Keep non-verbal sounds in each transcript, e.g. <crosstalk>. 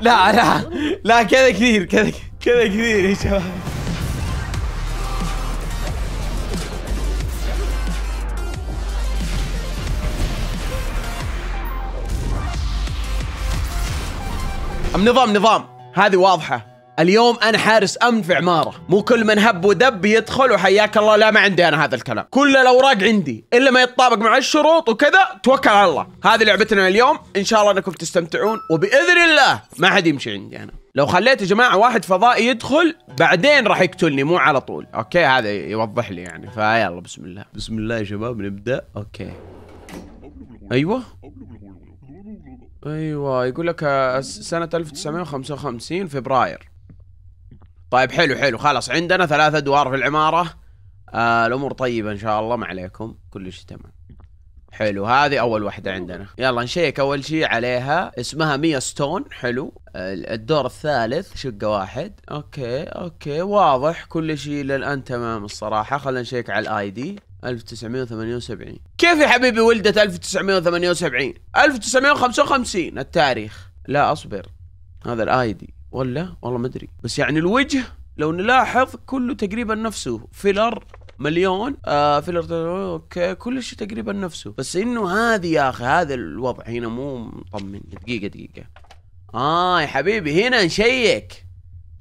لا لا لا كذا كثير كذا كذا كثير يا شباب نظام نظام هذه واضحه اليوم انا حارس امن في عماره مو كل من هب ودب يدخل وحياك الله لا ما عندي انا هذا الكلام كل الاوراق عندي الا ما يتطابق مع الشروط وكذا توكل على الله هذه لعبتنا اليوم ان شاء الله انكم تستمتعون وباذن الله ما حد يمشي عندي انا لو خليت يا جماعه واحد فضائي يدخل بعدين راح يقتلني مو على طول اوكي هذا يوضح لي يعني فيلا بسم الله بسم الله يا شباب نبدا اوكي ايوه ايوه يقول لك آه، سنه 1955 فبراير طيب حلو حلو خلاص عندنا ثلاثة ادوار في العمارة آه الامور طيبة ان شاء الله ما عليكم كل شيء تمام حلو هذه اول واحدة عندنا يلا نشيك اول شيء عليها اسمها ميا ستون حلو الدور الثالث شقة واحد اوكي اوكي واضح كل شيء للان تمام الصراحة خلينا نشيك على الاي دي 1978 كيف يا حبيبي ولدت 1978 1955 التاريخ لا اصبر هذا الاي دي ولا والله ما ادري بس يعني الوجه لو نلاحظ كله تقريبا نفسه فيلر مليون آه فيلر اوكي كل شيء تقريبا نفسه بس انه هذه يا اخي هذا الوضع هنا مو مطمن دقيقه دقيقه اه يا حبيبي هنا نشيك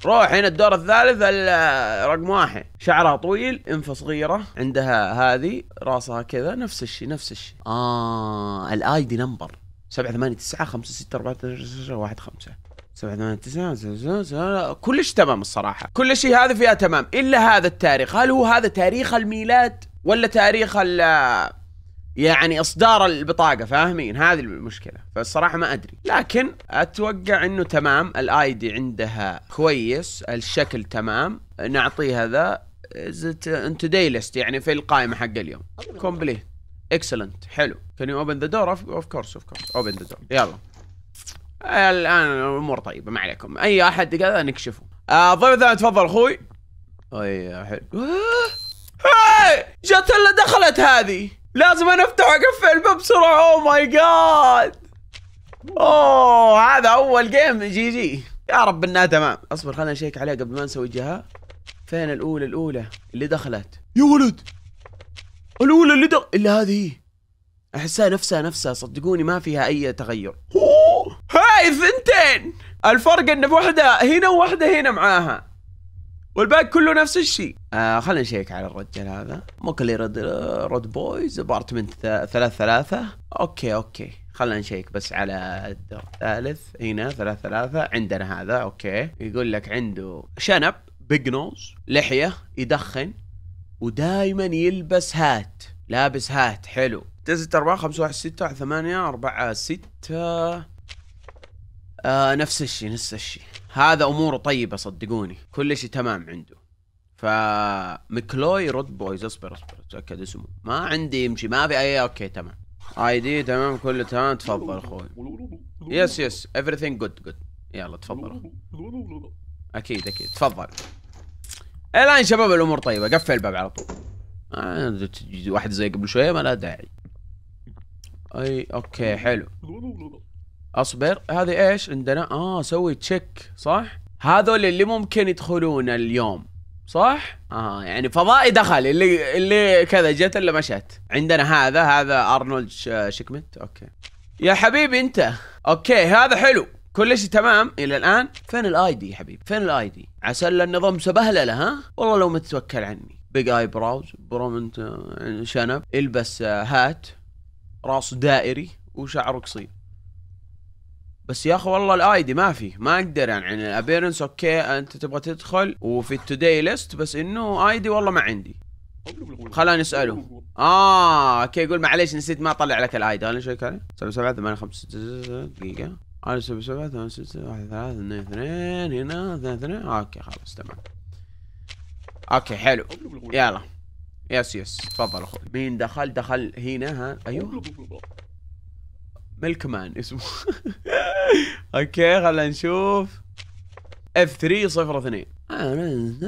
روح هنا الدور الثالث رقم واحد شعرها طويل انفه صغيره عندها هذه راسها كذا نفس الشيء نفس الشيء اه الاي دي نمبر 7 8 9 5 6 4 3 1 5 سبعة ثمانية تسعة كلش تمام الصراحة كل شيء هذا فيها تمام إلا هذا التاريخ هل هو هذا تاريخ الميلاد ولا تاريخ ال يعني اصدار البطاقه فاهمين هذه المشكله فالصراحه ما ادري لكن اتوقع انه تمام الاي دي عندها كويس الشكل تمام نعطيه هذا انت داي ليست يعني في القائمه حق اليوم كومبليت اكسلنت حلو كان يو اوبن ذا دور اوف كورس اوف كورس اوبن ذا دور يلا الان الامور طيبه ما عليكم اي احد قال نكشفه الضيف آه، الثاني تفضل اخوي اي احد آه! جت الا دخلت هذه لازم انا افتح واقفل الباب بسرعه اوه ماي جاد اوه هذا اول جيم جي جي يا رب انها تمام اصبر خلينا نشيك عليه قبل ما نسوي جهه فين الاولى الاولى اللي دخلت يا ولد الاولى اللي دخلت الا هذه احسها نفسها نفسها صدقوني ما فيها اي تغير هاي الثنتين الفرق ان واحده هنا وواحده هنا معاها والباقي كله نفس الشيء آه خلينا نشيك على الرجل هذا مو كل رد رود بويز ابارتمنت ثلاث ثلاثة اوكي اوكي خلينا نشيك بس على الدور الثالث هنا ثلاث ثلاثة عندنا هذا اوكي يقول لك عنده شنب بيج نوز لحية يدخن ودائما يلبس هات لابس هات حلو 9 4 5 1 6 8 4 6 آه نفس الشيء نفس الشيء هذا اموره طيبه صدقوني كل شيء تمام عنده فمكلوي رود بويز اصبر اصبر اتاكد اسمه ما عندي يمشي ما في اي اوكي تمام اي دي تمام كله تمام تفضل اخوي يس يس everything جود جود يلا تفضل اكيد اكيد تفضل الان شباب الامور طيبه قفل الباب على طول آه واحد زي قبل شويه ما لا داعي اي اوكي حلو اصبر هذه ايش عندنا اه سوي تشيك صح هذول اللي ممكن يدخلون اليوم صح؟ اه يعني فضائي دخل اللي اللي كذا جت اللي مشت عندنا هذا هذا ارنولد شيكمت اوكي يا حبيبي انت اوكي هذا حلو كل شيء تمام الى الان فين الاي دي يا حبيبي فين الاي دي عسل النظام سبهلله ها والله لو ما تتوكل عني بيج اي براوز برومنت شنب البس هات آه، راس دائري وشعره قصير بس يا اخي والله الايدي ما في ما اقدر يعني, يعني الابيرنس اوكي انت تبغى تدخل وفي التوداي ليست بس انه ايدي والله ما عندي خلاني اساله اه اوكي يقول معليش نسيت ما اطلع لك الايدي انا شو كان 7 7 8 5 دقيقه انا 7 7 8 6 1 3 2 2 هنا 2 2 آه، اوكي خلاص تمام اوكي حلو يلا يس يس تفضل اخوي مين دخل دخل هنا ها ايوه ملكمان اسمه <laughs> اوكي خلينا نشوف اف 3 صفر 2 اوكي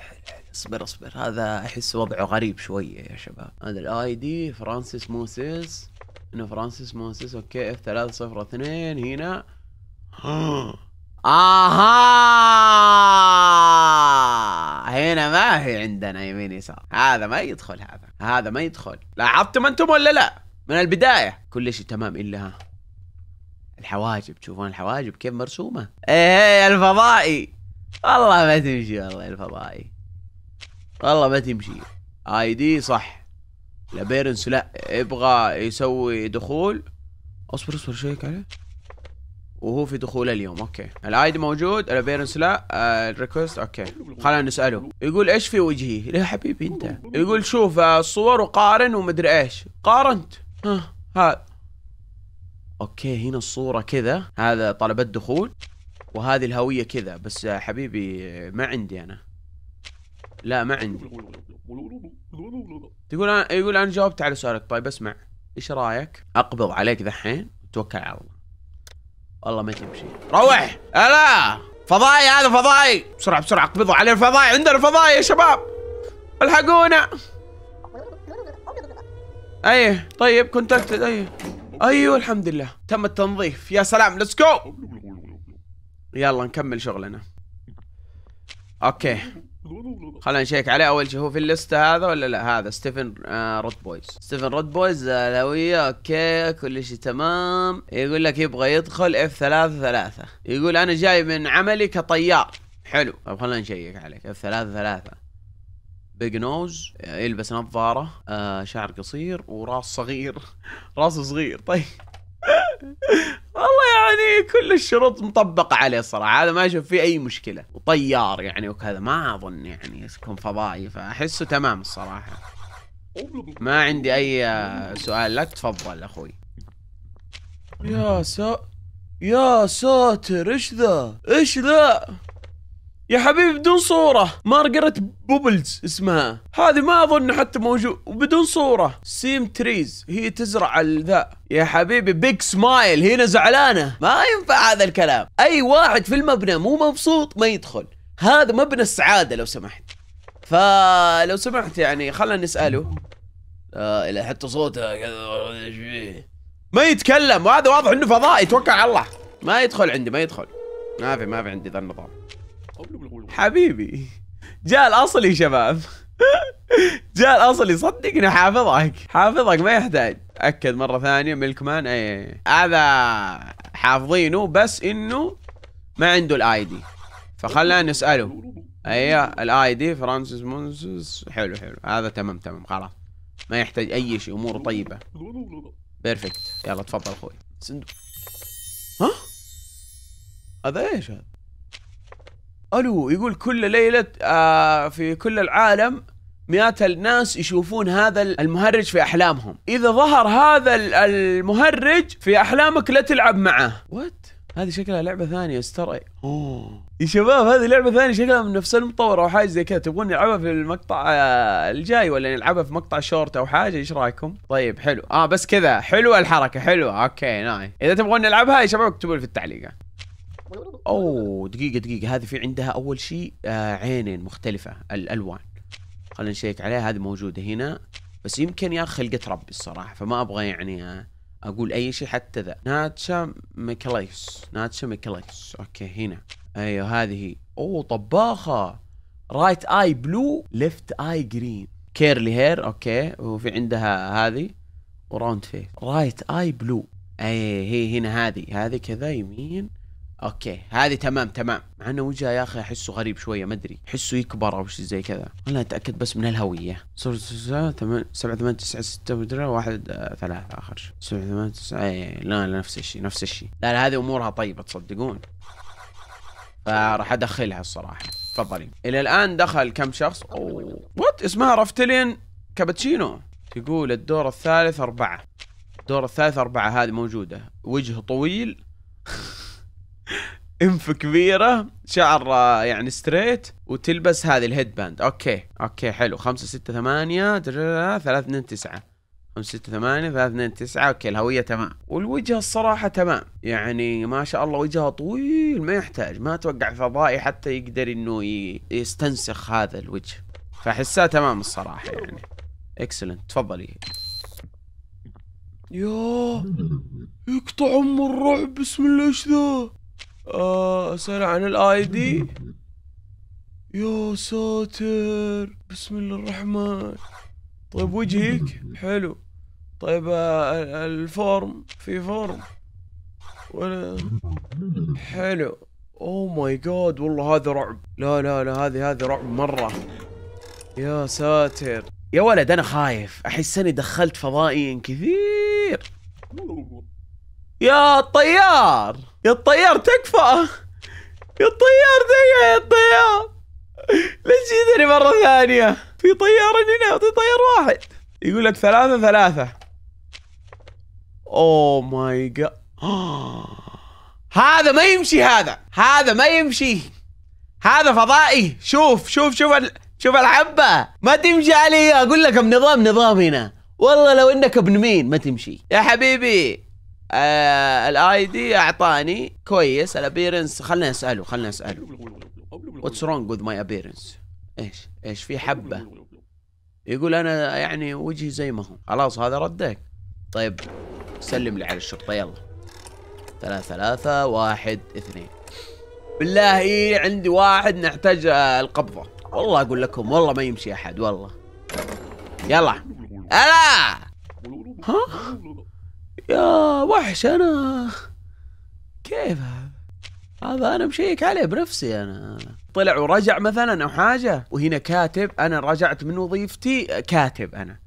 حلو حلو اصبر اصبر هذا احس وضعه غريب شويه يا شباب هذا الاي دي فرانسيس موسيس انه فرانسيس موسيس اوكي اف 3 صفر 2 هنا <gasps> اها هنا ما هي عندنا يمين يسار هذا ما يدخل هذا هذا ما يدخل لاحظتم انتم ولا لا من البداية كل شيء تمام إلا ها الحواجب تشوفون الحواجب كيف مرسومة ايه الفضائي والله ما تمشي والله الفضائي والله ما تمشي اي دي صح لابيرنس لا يبغى يسوي دخول اصبر اصبر شيك عليه وهو في دخوله اليوم اوكي الاي دي موجود الابيرنس لا الريكوست آه، اوكي خلينا نساله يقول ايش في وجهي يا حبيبي انت يقول شوف آه، الصور وقارن ومدري ايش قارنت ها اوكي هنا الصورة كذا هذا طلبة دخول وهذه الهوية كذا بس حبيبي ما عندي انا لا ما عندي تقول انا يقول انا جاوبت على سؤالك طيب اسمع ايش رايك اقبض عليك ذحين وتوكل على الله والله ما تمشي روح الا فضائي هذا فضائي بسرعه بسرعه اقبضوا عليه الفضائي عندنا فضائي يا شباب الحقونا ايه طيب كونتاكتد ايه ايوه الحمد لله تم التنظيف يا سلام ليتس جو يلا نكمل شغلنا اوكي خلينا نشيك عليه اول شيء هو في اللستة هذا ولا لا هذا ستيفن آه رود بويز ستيفن رود بويز اهلاوية اوكي كل شيء تمام يقول لك يبغى يدخل اف ثلاثة ثلاثة يقول انا جاي من عملي كطيار حلو طيب خلينا نشيك عليك اف ثلاثة ثلاثة بيج نوز يلبس نظاره آه شعر قصير وراس صغير راسه صغير طيب والله يعني كل الشروط مطبقة عليه الصراحه هذا ما أشوف فيه أي مشكلة وطيار يعني وكذا ما أظن يعني يكون فضائي فأحسه تمام الصراحة ما عندي أي آه، سؤال لك تفضل أخوي يا سا يا ساتر إيش ذا إيش ذا يا حبيبي بدون صورة مارجريت بوبلز اسمها هذه ما اظن حتى موجود وبدون صورة سيم تريز هي تزرع الذا يا حبيبي بيج سمايل هنا زعلانة ما ينفع هذا الكلام اي واحد في المبنى مو مبسوط ما يدخل هذا مبنى السعادة لو سمحت فلو سمحت يعني خلنا نسأله آه إلى حتى صوته كذا ما يتكلم وهذا واضح انه فضاء يتوكل على الله ما يدخل عندي ما يدخل ما في ما في عندي ذا النظام حبيبي جاء الاصلي شباب <laughs> جاء الاصلي صدقني حافظك حافظك ما يحتاج اكد مره ثانيه ملك مان اي هذا حافظينه بس انه ما عنده الاي دي فخلنا نساله ايوه الاي دي فرانسيس مونسوس حلو حلو هذا تمام تمام خلاص ما يحتاج اي شيء اموره طيبه بيرفكت يلا تفضل اخوي صندوق ها هذا ايش هذا الو يقول كل ليله آه، في كل العالم مئات الناس يشوفون هذا المهرج في احلامهم اذا ظهر هذا المهرج في احلامك لا تلعب معه وات هذه شكلها لعبه ثانيه استرى اوه يا شباب هذه لعبه ثانيه شكلها من نفس المطور او حاجه زي كذا تبغون نلعبها في المقطع آه، الجاي ولا نلعبها في مقطع شورت او حاجه ايش رايكم طيب حلو اه بس كذا حلوه الحركه حلوه اوكي ناي اذا تبغون نلعبها يا شباب اكتبوا لي في التعليقات اوه دقيقة دقيقة هذه في عندها أول شيء آه، عينين مختلفة الألوان خلينا نشيك عليها هذه موجودة هنا بس يمكن يا أخي خلقة ربي الصراحة فما أبغى يعني آه، أقول أي شيء حتى ذا ناتشا ميكليس ناتشا ميكليس أوكي هنا أيوه هذه هي أوه طباخة رايت آي بلو ليفت آي جرين كيرلي هير أوكي وفي عندها هذه وراوند فيس رايت آي بلو أي هي هنا هذه هذه كذا يمين اوكي هذه تمام تمام مع انه وجهه يا اخي احسه غريب شويه ما ادري احسه يكبر او شيء زي كذا انا اتاكد بس من الهويه صفر تسعة ثمان سبعة ثمان تسعة ستة مدري واحد آه ثلاثة آخر شيء سبعة ثمان تسعة أي لا لا نفس الشيء نفس الشيء لا لا هذه أمورها طيبة تصدقون فراح أدخلها الصراحة تفضلي إلى الآن دخل كم شخص أوه وات اسمها رفتلين كابتشينو تقول الدور الثالث أربعة الدور الثالث أربعة هذه موجودة وجه طويل <laughs> انف كبيره شعر يعني ستريت وتلبس هذه الهيد باند اوكي اوكي حلو 5 6 8 3 2 9 5 6 8 3 2 9 اوكي الهويه تمام والوجه الصراحه تمام يعني ما شاء الله وجهه طويل ما يحتاج ما توقع فضائي حتى يقدر انه يستنسخ هذا الوجه فحسها تمام الصراحه يعني اكسلنت تفضلي يا يقطع ام الرعب بسم الله ايش ذا اسال آه، عن الاي دي يا ساتر بسم الله الرحمن طيب وجهك حلو طيب آه، الفورم في فورم ولا حلو او ماي جاد والله هذا رعب لا لا لا هذه هذه رعب مره يا ساتر يا ولد انا خايف احس اني دخلت فضائيين كثير يا الطيار يا الطيار تكفى يا الطيار ذي يا الطيار ليش جيتني مرة ثانية في طيارين هنا في طيار واحد يقول لك ثلاثة ثلاثة اوه ماي جاد هذا ما يمشي هذا هذا ما يمشي هذا فضائي شوف شوف شوف ال... شوف الحبة ما تمشي علي اقول لك النظام نظام هنا والله لو انك ابن مين ما تمشي يا حبيبي آه الاي دي اعطاني كويس الابيرنس خلنا اساله خلنا اساله واتس رونج وذ ماي ابيرنس ايش ايش في حبه يقول انا يعني وجهي زي ما هو خلاص هذا ردك طيب سلم لي على الشرطه يلا ثلاثة ثلاثة واحد اثنين بالله إيه عندي واحد نحتاج آه، القبضة والله أقول لكم والله ما يمشي أحد والله يلا ألا ها يا وحش انا كيف هذا انا مشيك عليه بنفسي انا طلع ورجع مثلا او حاجه وهنا كاتب انا رجعت من وظيفتي كاتب انا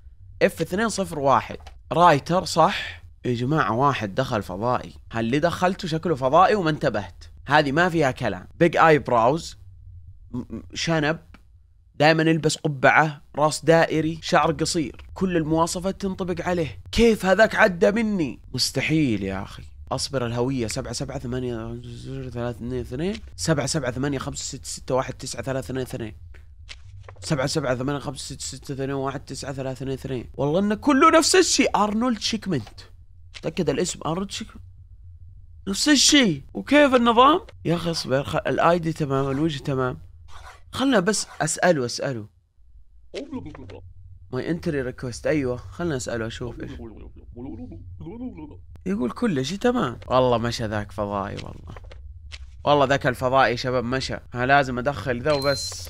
اف 201 رايتر صح يا جماعه واحد دخل فضائي هل اللي دخلته شكله فضائي وما انتبهت هذه ما فيها كلام بيج اي براوز شنب دائما يلبس قبعة راس دائري شعر قصير كل المواصفات تنطبق عليه كيف هذاك عدى مني مستحيل يا أخي اصبر الهويه 7 7 8 3 2 2 7 7 8 5 6 6 1 9 3 2 2 7 7 8 5 6 6 2 1 9 3 2 2 والله انه كله نفس الشيء ارنولد شيكمنت تاكد الاسم ارنولد شيكمنت نفس الشيء وكيف النظام يا اخي اصبر خ... الايدي تمام الوجه تمام خلنا بس اساله اساله ماي انتري ريكوست ايوه خلنا اساله اشوف ايش يقول كل شيء تمام والله مشى ذاك فضائي والله والله ذاك الفضائي شباب مشى ها لازم ادخل ذا وبس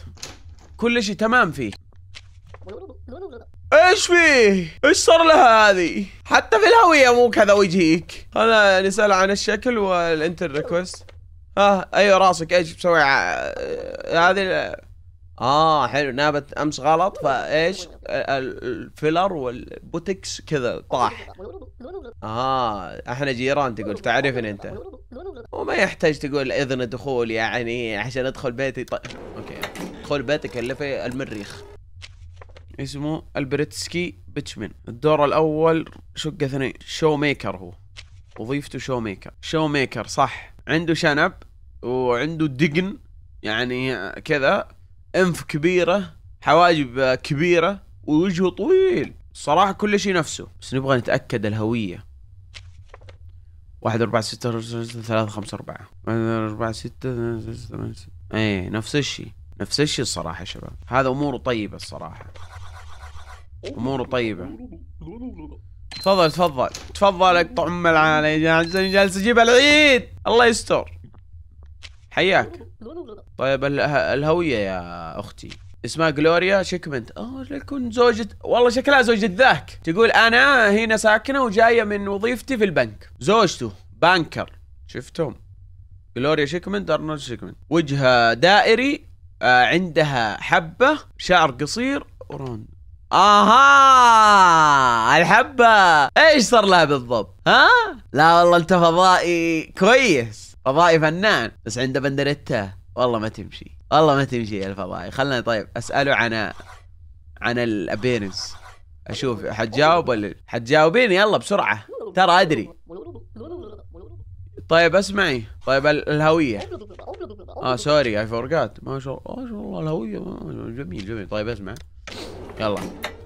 كل شيء تمام فيه ايش فيه؟ ايش صار لها هذه؟ حتى في الهوية مو كذا وجهيك. خلنا نسأل يعني عن الشكل والانتر ريكوست. اه ايوه راسك ايش بسوي هذه اه حلو نابت امس غلط فايش الفيلر والبوتكس كذا طاح اه احنا جيران تقول تعرفني انت وما يحتاج تقول اذن دخول يعني عشان ادخل بيتي ط... اوكي ادخل بيتك اللي في المريخ اسمه البريتسكي بيتشمن الدور الاول شقه ثاني شو ميكر هو وظيفته شو ميكر شو ميكر صح عنده شنب وعنده دقن يعني كذا انف كبيره حواجب كبيره ووجهه طويل صراحة كل شيء نفسه بس نبغى نتأكد الهوية واحد أربعة ستة ثلاثة خمسة أربعة أربعة ستة ثمانية ستة إيه نفس الشيء نفس الشيء الصراحة يا شباب هذا أموره طيبة الصراحة أموره طيبة تفضل تفضل تفضل اقطع ام العالي جالس اجيب العيد الله يستر حياك طيب الهويه يا اختي اسمها جلوريا شيكمنت اوه لكن زوجة والله شكلها زوجة ذاك تقول انا هنا ساكنة وجاية من وظيفتي في البنك زوجته بانكر شفتهم جلوريا شيكمنت ارنولد شيكمنت وجهها دائري آه، عندها حبة شعر قصير روند اها الحبه ايش صار لها بالضبط ها لا والله انت فضائي كويس فضائي فنان بس عنده بندرته والله ما تمشي والله ما تمشي الفضائي خلنا طيب اساله عن عن الابيرنس اشوف حتجاوب ولا حتجاوبيني يلا بسرعه ترى ادري طيب اسمعي طيب الهويه اه سوري اي فورجات ما شاء الله ما شاء الله الهويه جميل جميل طيب اسمع يلا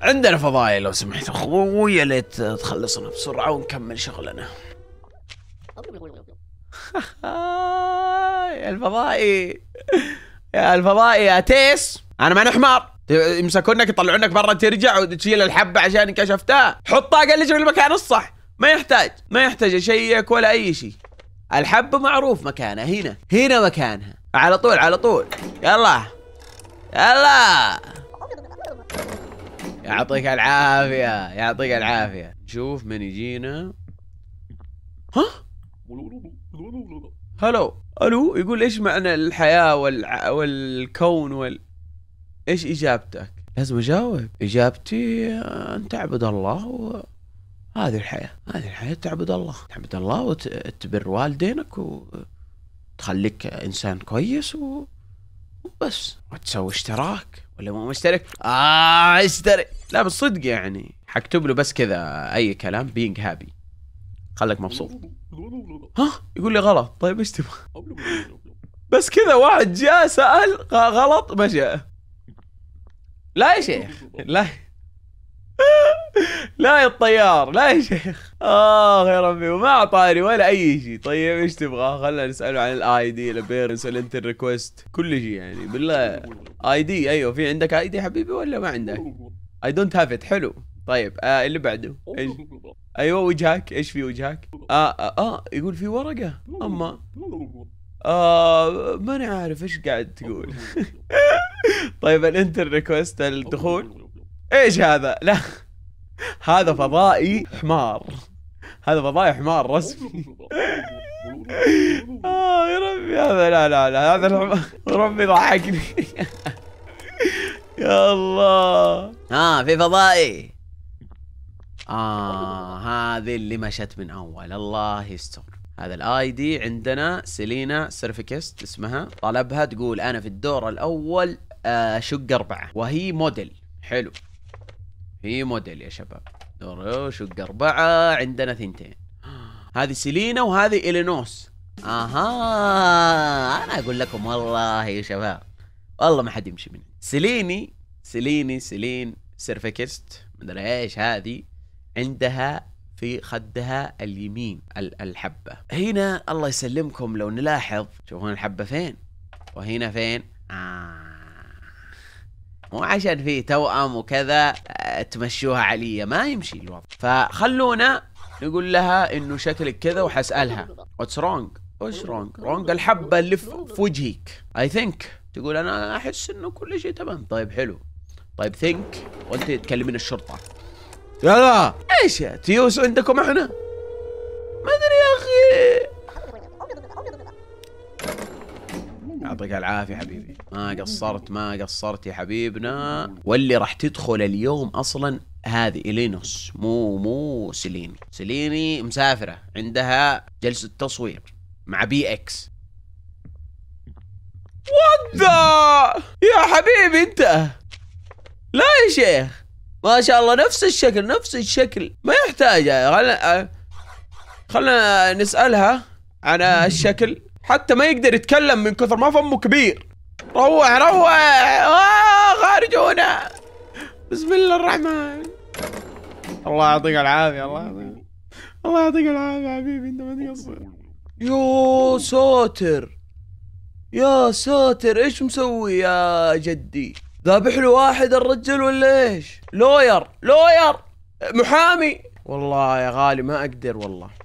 عندنا فضايل لو سمحت اخوي ليت تخلصنا بسرعه ونكمل شغلنا <laughs> يا الفضائي يا الفضائي يا تيس انا ماني حمار يمسكونك يطلعونك برا ترجع وتشيل الحبه عشان كشفتها حطها اقل شيء في المكان الصح ما يحتاج ما يحتاج اشيك ولا اي شيء الحبه معروف مكانها هنا هنا مكانها على طول على طول يلا يلا يعطيك العافية يعطيك العافية شوف من يجينا ها هلو الو يقول ايش معنى الحياة والع... والكون وال ايش اجابتك؟ لازم اجاوب اجابتي ان تعبد الله و... هذه الحياة هذه الحياة تعبد الله تعبد الله وتبر والدينك وتخليك إنسان كويس و... وبس وتسوي اشتراك ولا مو مشترك؟ اه اشترك لا بالصدق يعني حكتب له بس كذا اي كلام بينج هابي خلك مبسوط ها يقول لي غلط طيب ايش تبغى؟ بس كذا واحد جاء سال غلط مشى لا يا شيخ لا لا يا الطيار لا يا شيخ اخ آه يا ربي وما اعطاني ولا اي شيء طيب ايش تبغى خلنا نساله عن الاي دي الابيرنس الانتر ريكوست كل شيء يعني بالله اي دي ايوه في عندك اي دي حبيبي ولا ما عندك اي دونت هاف ات حلو طيب آه اللي بعده ايش ايوه وجهك ايش في وجهك آه, آه, اه يقول في ورقه اما آه ماني عارف ايش قاعد تقول <laughs> طيب الانتر ريكوست الدخول ايش هذا؟ لا هذا فضائي حمار هذا فضائي حمار رسمي <laughs> اه يا ربي هذا لا لا لا هذا الحمار ربي ضحكني يا الله ها آه في فضائي اه هذه اللي مشت من اول الله يستر هذا الاي دي عندنا سيلينا سيرفيكست اسمها طلبها تقول انا في الدور الاول اشق آه، اربعه وهي موديل حلو في موديل يا شباب دوروا شق أربعة عندنا ثنتين هذه سيلينا وهذه إلينوس اها انا اقول لكم والله يا شباب والله ما حد يمشي مني سيليني سيليني سيلين سيرفكست مدري ايش هذه عندها في خدها اليمين الحبه هنا الله يسلمكم لو نلاحظ شوفون الحبه فين وهنا فين آه. مو عشان في توأم وكذا تمشوها علي ما يمشي الوضع فخلونا نقول لها انه شكلك كذا وحسالها واتس رونج وش رونج رونج الحبه اللي في وجهك اي ثينك تقول انا احس انه كل شيء تمام طيب حلو طيب ثينك وانت تكلمين الشرطه يلا ايش تيوس عندكم احنا ما ادري يا اخي يعطيك العافيه حبيبي ما قصرت ما قصرت يا حبيبنا واللي راح تدخل اليوم اصلا هذه الينوس مو مو سيليني سيليني مسافره عندها جلسه تصوير مع بي اكس وات يا حبيبي انت لا يا شيخ ما شاء الله نفس الشكل نفس الشكل ما يحتاج خلنا خلنا نسالها عن الشكل حتى ما يقدر يتكلم من كثر ما فمه كبير روح روح آه، خارجونا بسم الله الرحمن الله يعطيك العافية الله يعطيك الله يعطيك العافية حبيبي انت ما تقصر يو ساتر يا ساتر ايش مسوي يا جدي ذابح له واحد الرجل ولا ايش لوير لوير محامي والله يا غالي ما اقدر والله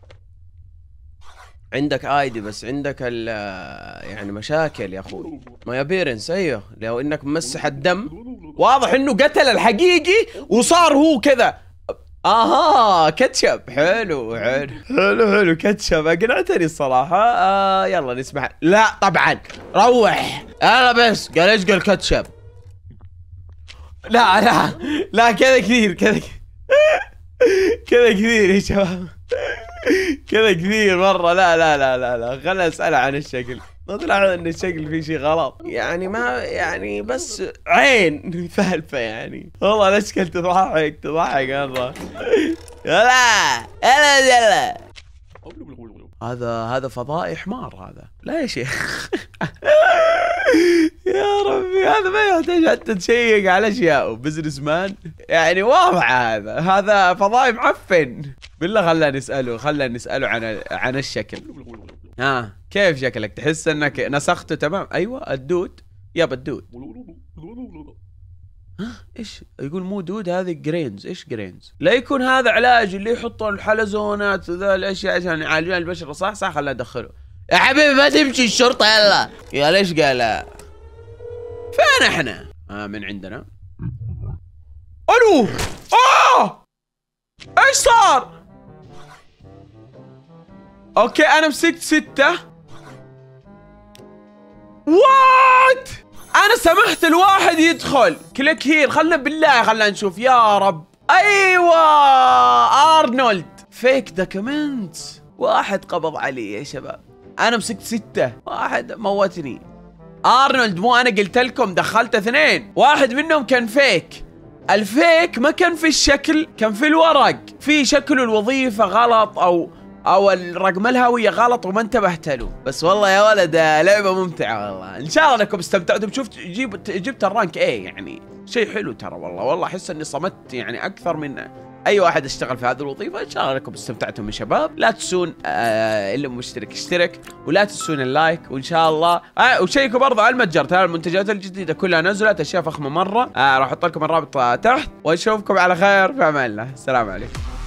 عندك ايدي بس عندك ال يعني مشاكل يا اخوي ماي ابيرنس ايوه لو انك ممسح الدم واضح انه قتل الحقيقي وصار هو كذا اها كاتشب حلو حلو حلو حلو كاتشب اقنعتني الصراحه آه يلا نسمع لا طبعا روح انا بس قال ايش قال كاتشب لا لا لا كذا كثير كذا <laughs> كذا كثير يا شباب كذا كثير مره لا لا لا لا لا خلنا اساله عن الشكل ما طلع ان الشكل فيه شيء غلط يعني ما يعني بس عين فالفه <laughs> يعني والله الاشكال تضحك تضحك مره يلا يلا يلا هذا هذا فضائي حمار هذا لا يا شيخ <laughs> يا ربي هذا ما يحتاج حتى تشيك على اشياء بزنس مان يعني واضحه هذا هذا فضائي معفن بالله خلنا نساله خلنا نساله عن عن الشكل ها كيف شكلك تحس انك نسخته تمام ايوه الدود يابا الدود ها ايش يقول مو دود هذه جرينز ايش جرينز لا يكون هذا علاج اللي يحطون الحلزونات وذا الاشياء عشان يعالجون البشره صح صح خلنا ادخله يا حبيبي ما تمشي الشرطه يلا يا ليش قال فين احنا آه من عندنا الو اه ايش صار اوكي انا مسكت ستة وات انا سمحت الواحد يدخل كليك هير خلنا بالله خلنا نشوف يا رب ايوه ارنولد فيك دوكيمنت واحد قبض علي يا شباب انا مسكت ستة واحد موتني ارنولد مو انا قلت لكم دخلت اثنين واحد منهم كان فيك الفيك ما كان في الشكل كان في الورق في شكل الوظيفة غلط او او الرقم الهويه غلط وما انتبهت له بس والله يا ولد لعبه ممتعه والله ان شاء الله انكم استمتعتم شفت جبت جبت الرانك اي يعني شيء حلو ترى والله والله احس اني صمت يعني اكثر من اي واحد اشتغل في هذه الوظيفه ان شاء الله انكم استمتعتم يا شباب لا تنسون آه اللي مشترك اشترك ولا تنسون اللايك وان شاء الله آه وشيكوا برضه على المتجر ترى المنتجات الجديده كلها نزلت اشياء فخمه مره آه راح احط لكم الرابط تحت واشوفكم على خير في امان الله السلام عليكم